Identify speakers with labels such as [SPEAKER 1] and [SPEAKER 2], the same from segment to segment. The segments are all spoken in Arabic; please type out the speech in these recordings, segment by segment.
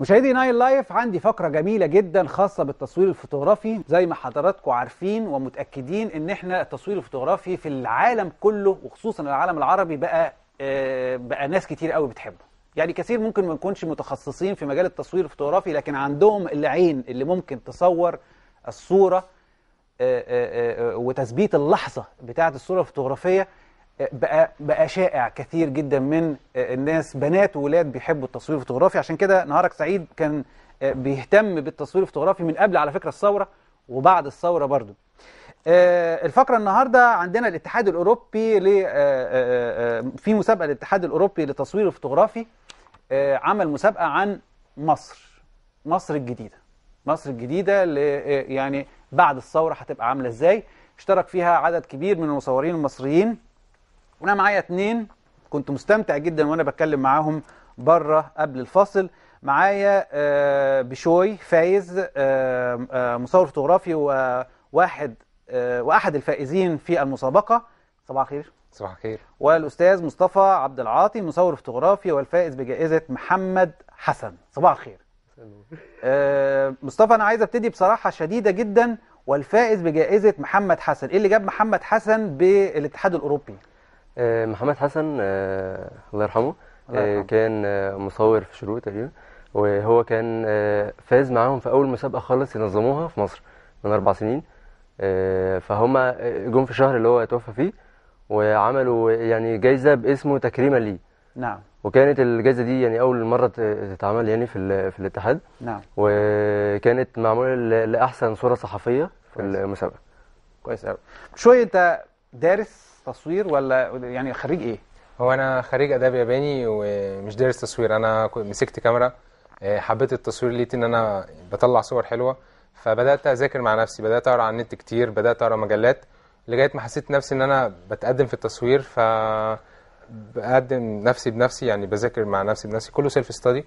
[SPEAKER 1] مشاهدي نايل لايف عندي فقره جميله جدا خاصه بالتصوير الفوتوغرافي زي ما حضراتكم عارفين ومتاكدين ان احنا التصوير الفوتوغرافي في العالم كله وخصوصا العالم العربي بقى آه، بقى ناس كتير قوي بتحبه يعني كثير ممكن ما نكونش متخصصين في مجال التصوير الفوتوغرافي لكن عندهم العين اللي ممكن تصور الصوره آه، آه، وتثبيت اللحظه بتاعه الصوره الفوتوغرافيه بقى بقى شائع كثير جدا من آه، الناس بنات وولاد بيحبوا التصوير الفوتوغرافي عشان كده نهارك سعيد كان آه، بيهتم بالتصوير الفوتوغرافي من قبل على فكره الثوره وبعد الثوره برضو آه، الفقره النهارده عندنا الاتحاد الاوروبي في مسابقه الاتحاد الاوروبي للتصوير الفوتوغرافي عمل مسابقه عن مصر مصر الجديده مصر الجديده يعني بعد الثوره هتبقى عامله ازاي اشترك فيها عدد كبير من المصورين المصريين وانا معايا اتنين كنت مستمتع جدا وانا بتكلم معاهم بره قبل الفاصل معايا آه، بشوي فايز آه، آه، مصور فوتوغرافي وواحد واحد الفائزين في المسابقه صباح الخير صباح الخير والاستاذ مصطفى عبد العاطي مصور فوتوغرافي والفائز بجائزه محمد حسن صباح الخير مصطفى انا عايز ابتدي بصراحه شديده جدا والفائز بجائزه محمد حسن ايه اللي جاب محمد حسن
[SPEAKER 2] بالاتحاد الاوروبي آه، محمد حسن آه، الله يرحمه آه، كان مصور في شروق تقريبا وهو كان فاز معاهم في اول مسابقه خالص ينظموها في مصر من اربع سنين فهم جم في الشهر اللي هو اتوفى فيه وعملوا يعني جايزه باسمه تكريما ليه نعم وكانت الجائزه دي يعني اول مره تتعمل يعني في في الاتحاد نعم وكانت معموله لاحسن صوره صحفيه في كويس. المسابقه كويس قوي شويه انت
[SPEAKER 1] دارس تصوير ولا يعني خريج ايه
[SPEAKER 3] هو انا خريج اداب ياباني ومش دارس تصوير انا مسكت كاميرا آه، حبيت التصوير لقيت ان انا بطلع صور حلوه فبدات اذاكر مع نفسي بدات اقرا على النت كتير بدات اقرا مجلات لغايه ما حسيت نفسي ان انا بتقدم في التصوير ف بقدم نفسي بنفسي يعني بذاكر مع نفسي بنفسي كله سيلف آه، ستادي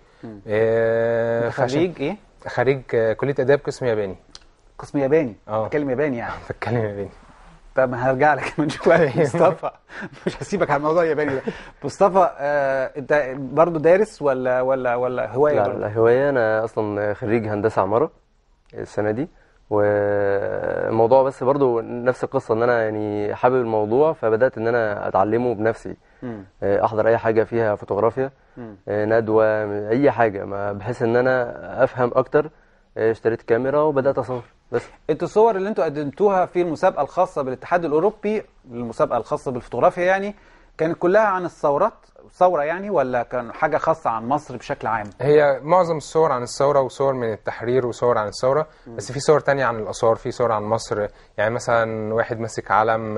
[SPEAKER 3] خريج ايه خريج آه، كليه اداب قسم ياباني
[SPEAKER 1] قسم ياباني اه بتكلم ياباني يعني بتكلم ياباني طب هرجع لك من شويه أيوه. مصطفى مش هسيبك على الموضوع الياباني ده مصطفى آه انت برضه دارس ولا ولا ولا
[SPEAKER 2] هوايه لا, لا هوايه انا اصلا خريج هندسه عماره السنه دي والموضوع بس برضه نفس القصه ان انا يعني حابب الموضوع فبدات ان انا اتعلمه بنفسي م. آه، احضر اي حاجه فيها فوتوغرافيا آه، ندوه اي حاجه بحيث ان انا افهم اكتر آه، اشتريت كاميرا وبدات اصور بس انتوا الصور اللي انتوا قدمتوها في المسابقه الخاصه بالاتحاد الاوروبي
[SPEAKER 1] المسابقه الخاصه بالفوتوغرافيا يعني كانت كلها عن الثورات ثوره يعني ولا كان حاجه خاصه عن مصر بشكل عام
[SPEAKER 3] هي معظم الصور عن الثوره وصور من التحرير وصور عن الثوره بس في صور تانية عن الاثار في صور عن مصر يعني مثلا واحد ماسك علم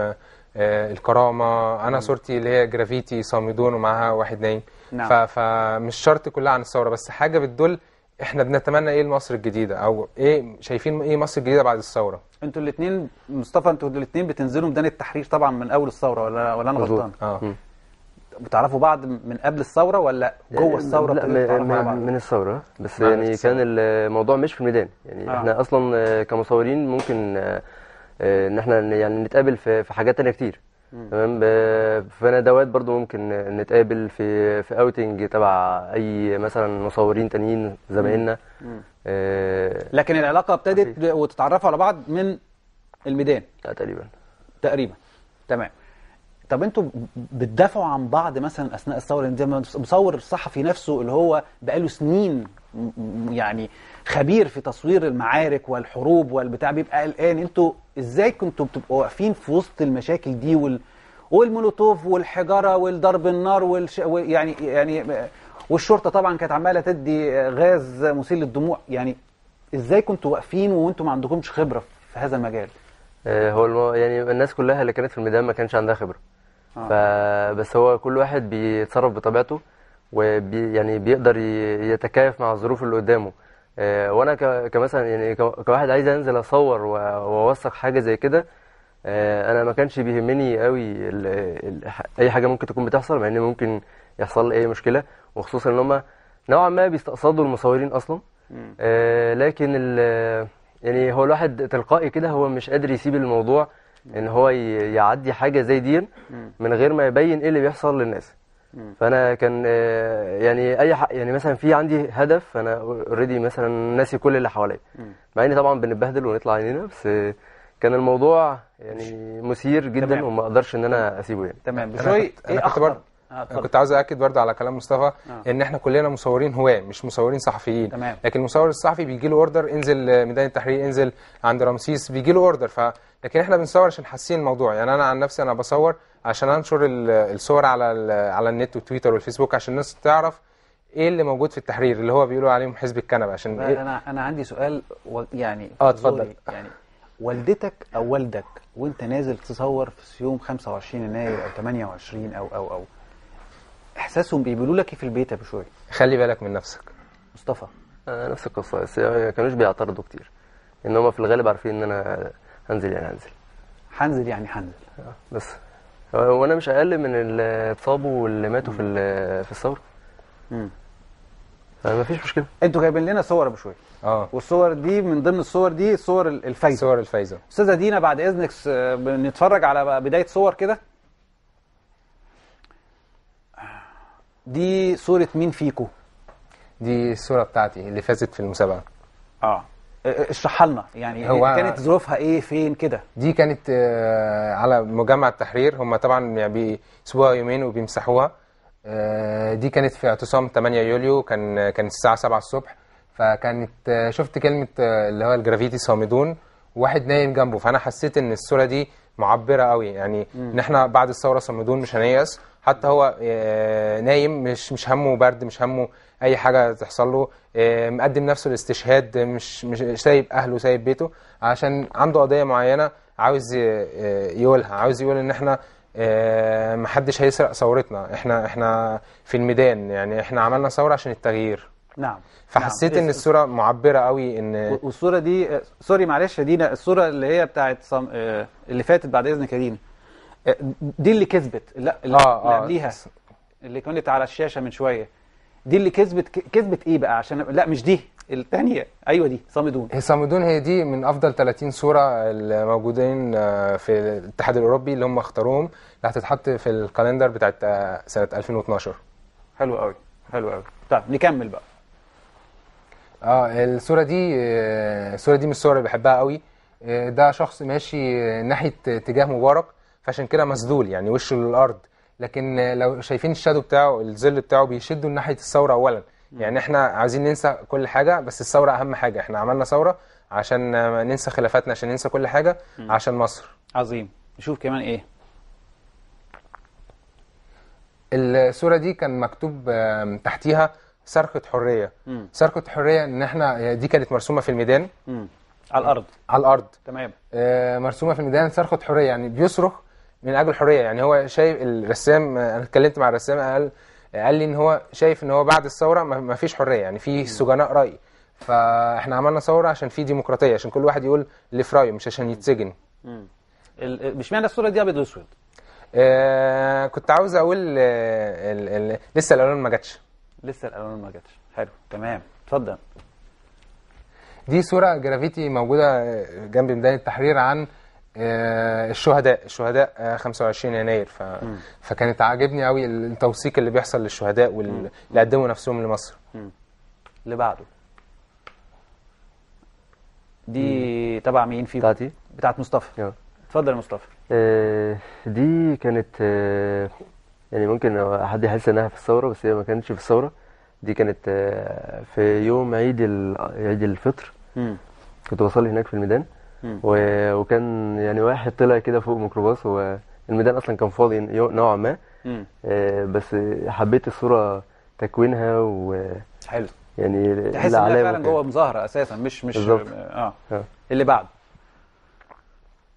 [SPEAKER 3] آه الكرامه انا صورتي اللي هي جرافيتي صامدون ومعاها واحد نايم نعم. فمش شرط كلها عن الثوره بس حاجه بتدل احنا بنتمنى ايه لمصر الجديده او ايه شايفين ايه مصر الجديده بعد الثوره
[SPEAKER 1] انتوا الاثنين مصطفى انتوا الاثنين بتنزلوا ميدان التحرير طبعا من اول الثوره ولا ولا انا غلطان اه بتعرفوا بعض من قبل الثوره ولا جوه الثوره لا من,
[SPEAKER 2] من الثوره بس يعني الثورة. كان الموضوع مش في الميدان يعني آه. احنا اصلا آه، كمصورين ممكن آه، آه، ان احنا يعني نتقابل في حاجات تانية كتير تمام فانا دوت برضو ممكن نتقابل في في اوتنج تبع اي مثلا مصورين تانيين زمايلنا آه لكن العلاقه ابتدت وتتعرفوا على بعض من الميدان تقريبا تقريبا
[SPEAKER 1] تمام طب انتوا بتدافعوا عن بعض مثلا اثناء الثوره يعني ما مصور الصحفي نفسه اللي هو بقاله سنين يعني خبير في تصوير المعارك والحروب والبتاع بيبقى قلقان انتوا ازاي كنتوا بتبقوا واقفين في وسط المشاكل دي وال والمولوتوف والحجاره والضرب النار والش... يعني يعني والشرطه طبعا كانت عماله تدي غاز مسيل للدموع يعني ازاي كنتوا واقفين وانتوا ما عندكمش خبره في هذا المجال
[SPEAKER 2] آه، هو الم... يعني الناس كلها اللي كانت في الميدان ما كانش عندها خبره آه. فبس هو كل واحد بيتصرف بطبيعته وبي يعني بيقدر يتكيف مع الظروف اللي قدامه آه، وانا كمثلا يعني كواحد عايز انزل اصور واوثق حاجه زي كده آه، انا ما كانش بيهمني قوي اي حاجه ممكن تكون بتحصل مع ان ممكن يحصل لي اي مشكله وخصوصا ان هم نوعا ما بيستقصدوا المصورين اصلا آه، لكن يعني هو الواحد تلقائي كده هو مش قادر يسيب الموضوع ان هو يعدي حاجه زي دي من غير ما يبين ايه اللي بيحصل للناس فانا كان آه، يعني اي حق يعني مثلا في عندي هدف فانا اوريدي مثلا ناسي كل اللي حواليا مع ان طبعا بنتبهدل ونطلع عينينا بس كان الموضوع يعني مثير جدا تمام. وما اقدرش ان انا اسيبه يعني تمام بشوي ايه اخبار آه كنت عاوز اكد برضه على كلام مصطفى آه.
[SPEAKER 3] ان احنا كلنا مصورين هواه مش مصورين صحفيين تمام. لكن المصور الصحفي بيجي له اوردر انزل ميدان التحرير انزل عند رمسيس بيجي له اوردر ف لكن احنا بنصور عشان حاسين الموضوع يعني انا عن نفسي انا بصور عشان انشر الصور على على النت وتويتر والفيسبوك عشان الناس تعرف ايه اللي موجود في التحرير اللي هو بيقولوا عليهم حزب الكنبه عشان إيه؟ انا
[SPEAKER 1] انا عندي سؤال و... يعني اه اتفضل
[SPEAKER 2] يعني
[SPEAKER 3] والدتك او والدك وانت نازل تصور في يوم
[SPEAKER 1] 25 يناير او 28 او او او احساسهم إيه؟ بيقولوا لك ايه في البيت ابو
[SPEAKER 2] شوي خلي بالك من نفسك مصطفى انا نفس القصه بس ما كانوش بيعترضوا كتير ان هم في الغالب عارفين ان انا هنزل يعني هنزل هنزل يعني هنزل آه، بس هو انا مش اقل من اللي اتصابوا واللي ماتوا في في الثوره امم آه، فيش مشكله انتوا جايبين لنا صور شويه اه والصور دي من ضمن
[SPEAKER 1] الصور دي صور الفايزه صور الفايزه استاذه دينا بعد اذنك بنتفرج على بدايه صور
[SPEAKER 3] كده دي صوره مين فيكو دي الصوره بتاعتي اللي فازت في المسابقه اه اشرحها لنا
[SPEAKER 1] يعني هو كانت ظروفها
[SPEAKER 3] ايه فين كده دي كانت آه، على مجمع التحرير هم طبعا يعني بيسيبوها يومين وبيمسحوها آه، دي كانت في اعتصام 8 يوليو كان كانت الساعه 7 الصبح فكانت آه، شفت كلمه اللي هو الجرافيتي صامدون وواحد نايم جنبه فانا حسيت ان الصوره دي معبره قوي يعني ان احنا بعد الثوره صامدون مش هنيأس حتى هو آه، نايم مش مش همه برد مش همه اي حاجه تحصل له آه، مقدم نفسه الاستشهاد مش مش سايب اهله سايب بيته عشان عنده قضيه معينه عاوز آه، يقولها عاوز يقول ان احنا محدش هيسرق ثورتنا احنا احنا في الميدان يعني احنا عملنا ثوره عشان التغيير نعم فحسيت نعم. ان الصوره معبره قوي ان والصوره دي
[SPEAKER 1] سوري معلش دينا الصوره اللي هي بتاعت صم... اللي فاتت بعد اذنك يا دينا دي اللي كسبت لا اللي آه, آه، قبليها اللي كانت على الشاشه من شويه
[SPEAKER 3] دي اللي كسبت كسبت ايه بقى عشان لا مش دي الثانيه ايوه دي صامدون هي صامدون هي دي من افضل 30 صوره الموجودين آه، في الاتحاد الاوروبي اللي هم اختاروهم اللي هتتحط في الكالندر بتاعت آه، سنه 2012
[SPEAKER 1] حلو قوي حلو قوي طب نكمل بقى
[SPEAKER 3] اه الصوره دي الصوره دي من الصور اللي بحبها قوي ده شخص ماشي ناحيه اتجاه مبارك فعشان كده مسذول يعني وشه للارض لكن لو شايفين الشادو بتاعه الظل بتاعه بيشده ناحيه الثوره اولا يعني احنا عايزين ننسى كل حاجه بس الثوره اهم حاجه احنا عملنا ثوره عشان ننسى خلافاتنا عشان ننسى كل حاجه عشان مصر عظيم نشوف كمان ايه الصوره دي كان مكتوب تحتيها صرخه حريه صرخه حريه ان احنا دي كانت مرسومه في الميدان على الارض على الارض تمام آه، مرسومه في الميدان صرخه حريه يعني بيصرخ من اجل الحريه يعني هو شايف الرسام انا اتكلمت مع الرسام قال قال لي ان هو شايف ان هو بعد الثوره ما فيش حريه يعني في سجناء راي فاحنا عملنا ثوره عشان في ديمقراطيه عشان كل واحد يقول اللي في رايه مش عشان يتسجن مش معنى الصوره دي ابيض واسود آه كنت عاوز اقول الـ آه، الـ الـ لسه الالوان ما جاتش لسه الالوان ما جاتش حلو تمام اتفضل دي صوره جرافيتي موجوده جنب ميدان التحرير عن آه، الشهداء الشهداء 25 آه، يناير ف... فكانت عاجبني قوي التوثيق اللي بيحصل للشهداء واللي قدموا نفسهم لمصر اللي بعده
[SPEAKER 1] دي تبع مين فيكم بتاعتي بتاعت مصطفى اتفضل يا مصطفى
[SPEAKER 2] آه، دي كانت يعني ممكن حد يحس انها في الثوره بس هي ما كانتش في الثوره دي كانت في يوم عيد عيد الفطر كنت بصلي هناك في الميدان وكان يعني واحد طلع كده فوق ميكروباص الميدان اصلا كان فاضي نوعا ما آه، بس حبيت الصوره تكوينها و حلو يعني تحس انها فعلا جوه
[SPEAKER 1] مظاهره اساسا مش مش بالزبط. اه, آه. اللي بعد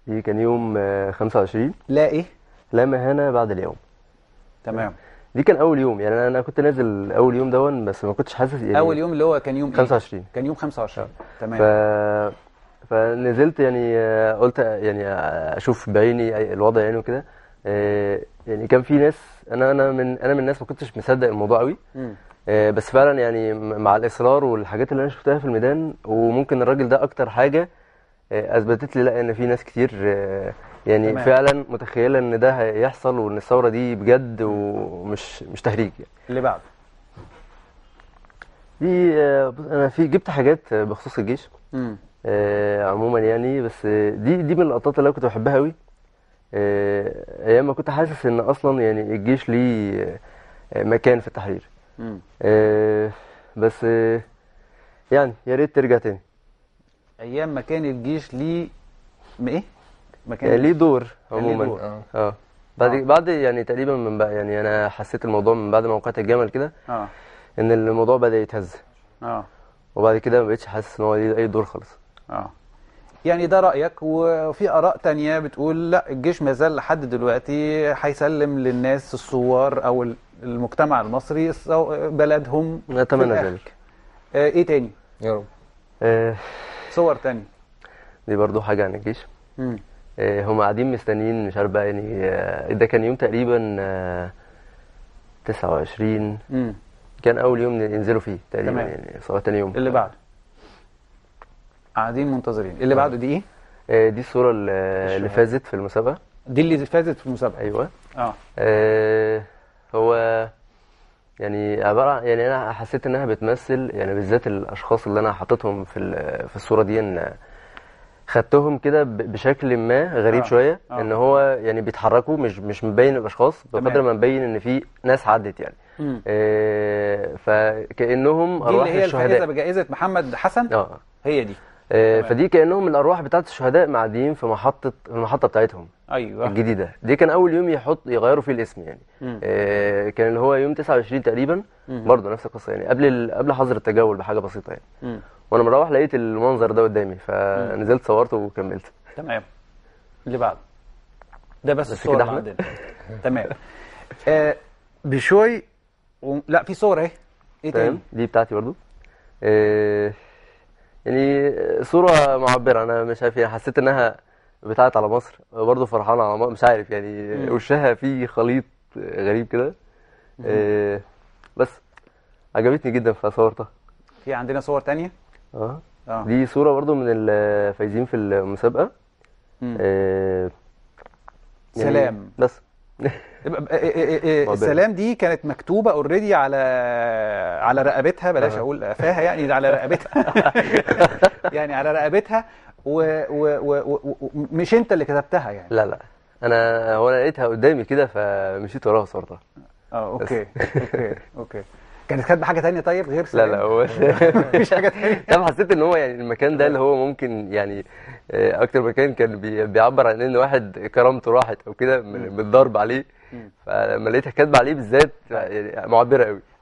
[SPEAKER 2] دي كان يوم 25 آه، لا ايه لا مهانه بعد اليوم تمام دي كان اول يوم يعني انا كنت نازل اول يوم دون بس ما كنتش حاسس يعني اول يوم
[SPEAKER 1] اللي هو كان يوم 25 إيه؟
[SPEAKER 2] كان يوم 25 آه. تمام ف فنزلت يعني آه، قلت آه، يعني آه، اشوف بعيني الوضع يعني وكده يعني كان في ناس انا انا من انا من الناس ما كنتش مصدق الموضوع قوي بس فعلا يعني مع الاصرار والحاجات اللي انا شفتها في الميدان وممكن الراجل ده اكتر حاجه اثبتت لي لا ان في ناس كتير يعني تمام. فعلا متخيله ان ده هيحصل وان الثوره دي بجد ومش مش تهريج يعني. اللي بعد دي انا في جبت حاجات بخصوص الجيش امم آه، عموما يعني بس دي دي من اللقطات اللي انا كنت بحبها قوي آه، ايام ما كنت حاسس ان اصلا يعني الجيش ليه آه، مكان في التحرير بس يعني يا ريت ترجع تاني
[SPEAKER 1] ايام ما كان الجيش ليه ايه مكان يعني ليه دور عموما
[SPEAKER 2] اه بعد آه. بعد يعني تقريبا من بقى يعني انا حسيت الموضوع من بعد ما وقعت الجمل كده اه ان الموضوع بدا يتهز اه وبعد كده ما بقتش حاسس ان هو ليه اي دور خالص اه
[SPEAKER 1] يعني ده رأيك وفي آراء تانية بتقول لا الجيش ما زال لحد دلوقتي هيسلم للناس الثوار أو المجتمع المصري بلدهم نتمنى ذلك آه
[SPEAKER 2] إيه تاني؟ يا رب آه صور تاني دي برضو حاجة عن الجيش آه هم قاعدين مستنيين مش عارف بقى يعني آه ده كان يوم تقريبا آه 29 مم. كان أول يوم ينزلوا فيه تقريبا تمام. يعني صلاة تاني يوم
[SPEAKER 1] اللي بعده قاعدين منتظرين
[SPEAKER 2] اللي بعده دي ايه دي الصوره اللي فازت في المسابقه دي اللي فازت في المسابقه ايوه اه, آه هو يعني عباره يعني انا حسيت انها بتمثل يعني بالذات الاشخاص اللي انا حطيتهم في في الصوره دي ان خدتهم كده بشكل ما غريب آه. شويه آه. ان هو يعني بيتحركوا مش مش مبين الاشخاص بقدر ما مبين ان في ناس عدت يعني آه فكانهم ارواح الشهداء دي اللي هي الفائزه
[SPEAKER 1] بجائزه محمد حسن
[SPEAKER 2] اه هي دي آه، فدي كانهم الارواح بتاعت الشهداء معديين في محطه المحطه بتاعتهم ايوه الجديده دي كان اول يوم يحط يغيروا فيه الاسم يعني آه كان اللي هو يوم 29 تقريبا برضه نفس القصه يعني قبل ال... قبل حظر التجول بحاجه بسيطه يعني وانا مروح لقيت المنظر ده قدامي فنزلت صورته وكملت تمام اللي
[SPEAKER 1] بعده ده بس, بس كده تمام آه بشوي و... لا في صوره اهي
[SPEAKER 2] ايه تاني دي بتاعتي برضه آه يعني صوره معبره انا مش عارف يعني حسيت انها بتاعت على مصر برضه فرحان على مصر مش عارف يعني وشها فيه خليط غريب كده آه بس عجبتني جدا فصورتها
[SPEAKER 1] في عندنا صور تانية
[SPEAKER 2] اه, آه. دي صوره برضه من الفايزين في المسابقه آه يعني سلام بس السلام دي
[SPEAKER 1] كانت مكتوبه اوريدي على على رقبتها بلاش آه. اقول قفاها يعني على رقبتها يعني على رقبتها ومش انت اللي كتبتها يعني
[SPEAKER 2] لا لا انا هو لقيتها قدامي كده فمشيت وراها صورتها اه اوكي اوكي اوكي
[SPEAKER 1] كانت كاتبه حاجه ثانيه طيب غير سلام لا لا هو
[SPEAKER 2] مفيش حاجه ثانيه طب حسيت ان هو يعني المكان ده اللي هو ممكن يعني آه، اكتر مكان كان بيعبر عن ان واحد كرامته راحت او كده من الضرب عليه فلما لقيتها كاتبه عليه بالذات يعني معبره قوي